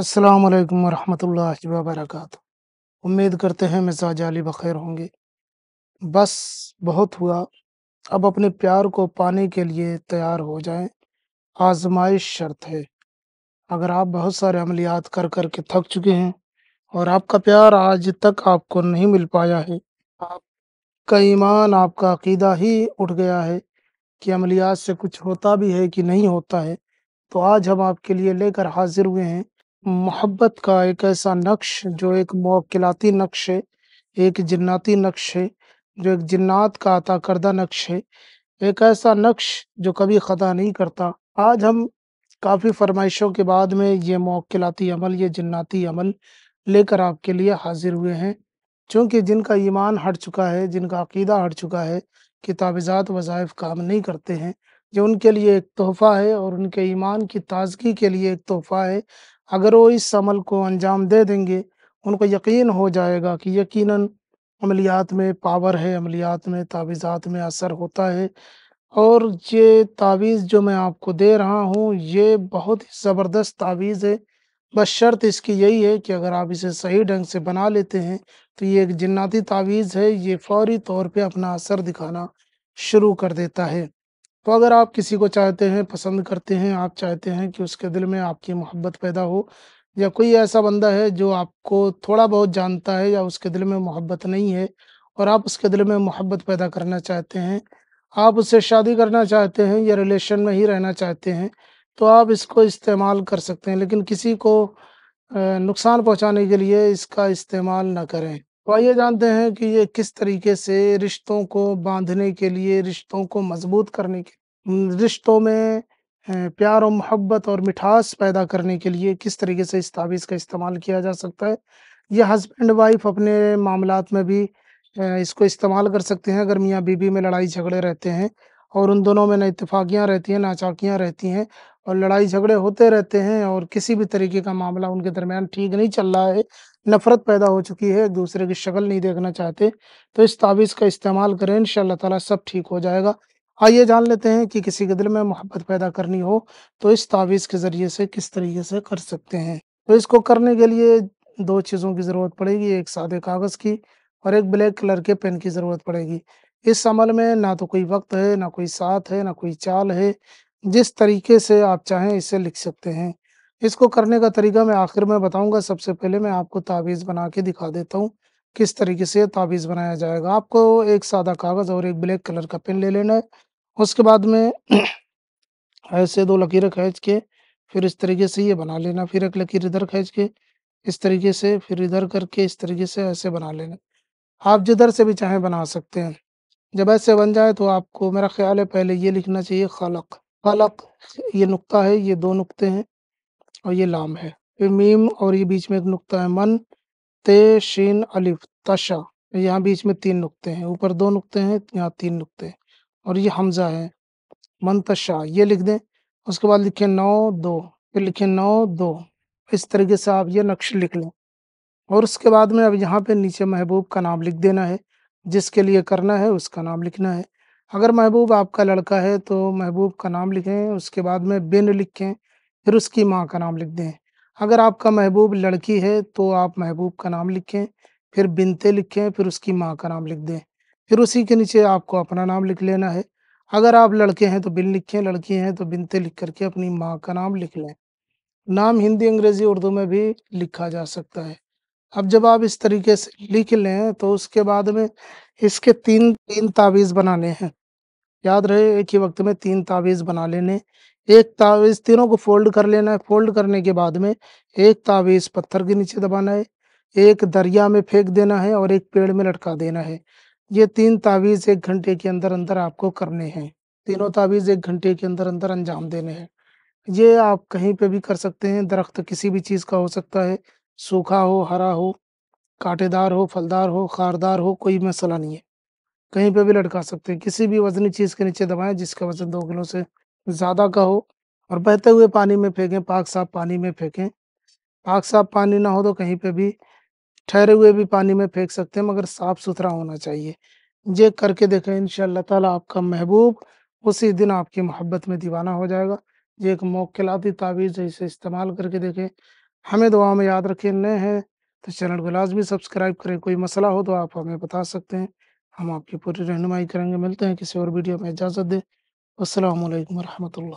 अस्सलाम वालेकुम रहमतुल्लाहि व बरकातहू उम्मीद करते हैं मिजाज अली बखैर होंगे बस बहुत हुआ अब अपने प्यार को पाने के लिए तैयार हो जाएं आजमाइश शर्त है अगर आप बहुत सारे अमलियात कर कर के थक चुके हैं और आपका प्यार आज तक आपको नहीं मिल पाया है आपका ईमान आपका अकीदा ही उठ गया है कि अमलियात से कुछ होता भी है कि नहीं होता है तो आज हम आपके लिए लेकर हाजिर हुए हैं मोहब्बत का एक ऐसा नक्श जो एक मोकिलाती नक्श है एक जन्नाती नक्श है जो एक जन्नात का अता करदा नक्श है एक ऐसा नक्श जो कभी ख़ता नहीं करता आज हम काफ़ी फरमाइशों के बाद में ये मोकिलाती अमल ये जन्नाती अमल लेकर आपके लिए हाजिर हुए हैं चूँकि जिनका ईमान हट चुका है जिनका अकीदा हट चुका है कि किताबजात वज़ाइफ काम नहीं करते हैं जो उनके लिए एक तोहफ़ा है और उनके ईमान की ताज़गी के लिए एक तोहफ़ा है अगर वो इस अमल को अंजाम दे देंगे उनको यकीन हो जाएगा कि यकीन अमलियात में पावर है अमलियात में तावीज़ात में असर होता है और ये तावीज़ जो मैं आपको दे रहा हूँ ये बहुत ही ज़बरदस्त तावीज़ है बस शर्त इसकी यही है कि अगर आप इसे सही ढंग से बना लेते हैं तो ये एक जन्नाती तावीज़ है ये फौरी तौर पे अपना असर दिखाना शुरू कर देता है तो अगर आप किसी को चाहते हैं पसंद करते हैं आप चाहते हैं कि उसके दिल में आपकी मोहब्बत पैदा हो या कोई ऐसा बंदा है जो आपको थोड़ा बहुत जानता है या उसके दिल में मोहब्बत नहीं है और आप उसके दिल में मोहब्बत पैदा करना चाहते हैं आप उससे शादी करना चाहते हैं या रिलेशन में ही रहना चाहते हैं तो आप इसको इस्तेमाल कर सकते हैं लेकिन किसी को नुकसान पहुंचाने के लिए इसका इस्तेमाल ना करें तो आइए जानते हैं कि ये किस तरीके से रिश्तों को बांधने के लिए रिश्तों को मजबूत करने के रिश्तों में प्यार और मोहब्बत और मिठास पैदा करने के लिए किस तरीके से इस तावीज़ का इस्तेमाल किया जा सकता है यह हस्बैंड वाइफ अपने मामला में भी इसको इस्तेमाल कर सकते हैं अगर मियाँ बीबी में लड़ाई झगड़े रहते हैं और उन दोनों में ना इतफाकियाँ रहती हैं ना चाकियाँ रहती हैं और लड़ाई झगड़े होते रहते हैं और किसी भी तरीके का मामला उनके दरमियान ठीक नहीं चल रहा है नफ़रत पैदा हो चुकी है एक दूसरे की शक्ल नहीं देखना चाहते तो इस ताबीज़ का इस्तेमाल करें इन ताला सब ठीक हो जाएगा आइए जान लेते हैं कि किसी के दिल में मोहब्बत पैदा करनी हो तो इस ताबीज़ के ज़रिए से किस तरीके से कर सकते हैं तो इसको करने के लिए दो चीज़ों की ज़रूरत पड़ेगी एक सादे कागज़ की और एक ब्लैक कलर के पेन की ज़रूरत पड़ेगी इस अमल में ना तो कोई वक्त है ना कोई साथ है ना कोई चाल है जिस तरीके से आप चाहें इसे लिख सकते हैं इसको करने का तरीका मैं आखिर में बताऊंगा सबसे पहले मैं आपको ताबीज़ बना के दिखा देता हूँ किस तरीके से ताबीज़ बनाया जाएगा आपको एक सादा कागज़ और एक ब्लैक कलर का पेन ले लेना है उसके बाद में ऐसे दो लकीरें खींच के फिर इस तरीके से ये बना लेना फिर एक लकीर इधर खींच के इस तरीके से फिर इधर करके इस तरीके से ऐसे बना लेना आप जिधर से भी चाहें बना सकते हैं जब ऐसे बन जाए तो आपको मेरा ख्याल है पहले ये लिखना चाहिए खलक खलक ये नुक्ता है ये दो नुक्ते हैं और ये लाम है फिर मीम और ये बीच में एक नुक्ता है मन ते शीन अलिफ तशा यहाँ बीच में तीन नुक्ते हैं ऊपर दो नुक्ते हैं यहाँ तीन नुक्ते हैं और ये हमजा है मन तशा ये लिख दें उसके बाद लिखें नौ दो फिर लिखे नौ दो इस तरीके से आप ये नक्श लिख लें और उसके बाद में अब यहाँ पे नीचे महबूब का नाम लिख देना है जिसके लिए करना है उसका नाम लिखना है अगर महबूब आपका लड़का है तो महबूब का नाम लिखें उसके बाद में बिन लिखें फिर उसकी माँ का नाम लिख दें अगर आपका महबूब लड़की है तो आप महबूब का नाम लिखें फिर बिनते लिखें फिर उसकी माँ का नाम लिख दें फिर उसी के नीचे आपको अपना नाम लिख लेना है अगर आप लड़के हैं तो बिन लिखें लड़की हैं तो बिनते लिख करके अपनी माँ का नाम लिख लें नाम हिंदी अंग्रेज़ी उर्दू में भी लिखा जा सकता है अब जब आप इस तरीके से लिख लें तो उसके बाद में इसके तीन तीन तावीज़ बनाने हैं याद रहे एक ही वक्त में तीन तावीज़ बना लेने एक तावीज़ तीनों को फोल्ड कर लेना है फोल्ड करने के बाद में एक तावीज़ पत्थर के नीचे दबाना है एक दरिया में फेंक देना है और एक पेड़ में लटका देना है ये तीन तावीज़ एक घंटे के अंदर अंदर आपको करने हैं तीनों तावीज़ एक घंटे के अंदर अंदर अंजाम देने हैं ये आप कहीं पे भी कर सकते हैं दरख्त किसी भी चीज़ का हो सकता है सूखा हो हरा हो कांटेदार हो फलदार हो खारदार हो कोई मसला नहीं है कहीं पे भी लटका सकते हैं किसी भी वजनी चीज़ के नीचे दबाएं जिसका वजन दो किलो से ज़्यादा का हो और बहते हुए पानी में फेंकें पाक साफ पानी में फेंकें पाक साफ पानी ना हो तो कहीं पे भी ठहरे हुए भी पानी में फेंक सकते हैं मगर साफ सुथरा होना चाहिए ये करके देखें इन ताला आपका महबूब उसी दिन आपकी मोहब्बत में दीवाना हो जाएगा ये एक मौकलाती तावीज़ है इसे इस्तेमाल करके देखें हमें दुआ में याद रखें नए हैं तो चैनल को लाजमी सब्सक्राइब करें कोई मसला हो तो आप हमें बता सकते हैं हम आपकी पूरी रहनुमाई करेंगे मिलते हैं किसी और वीडियो में इजाज़त दें असल वरहमल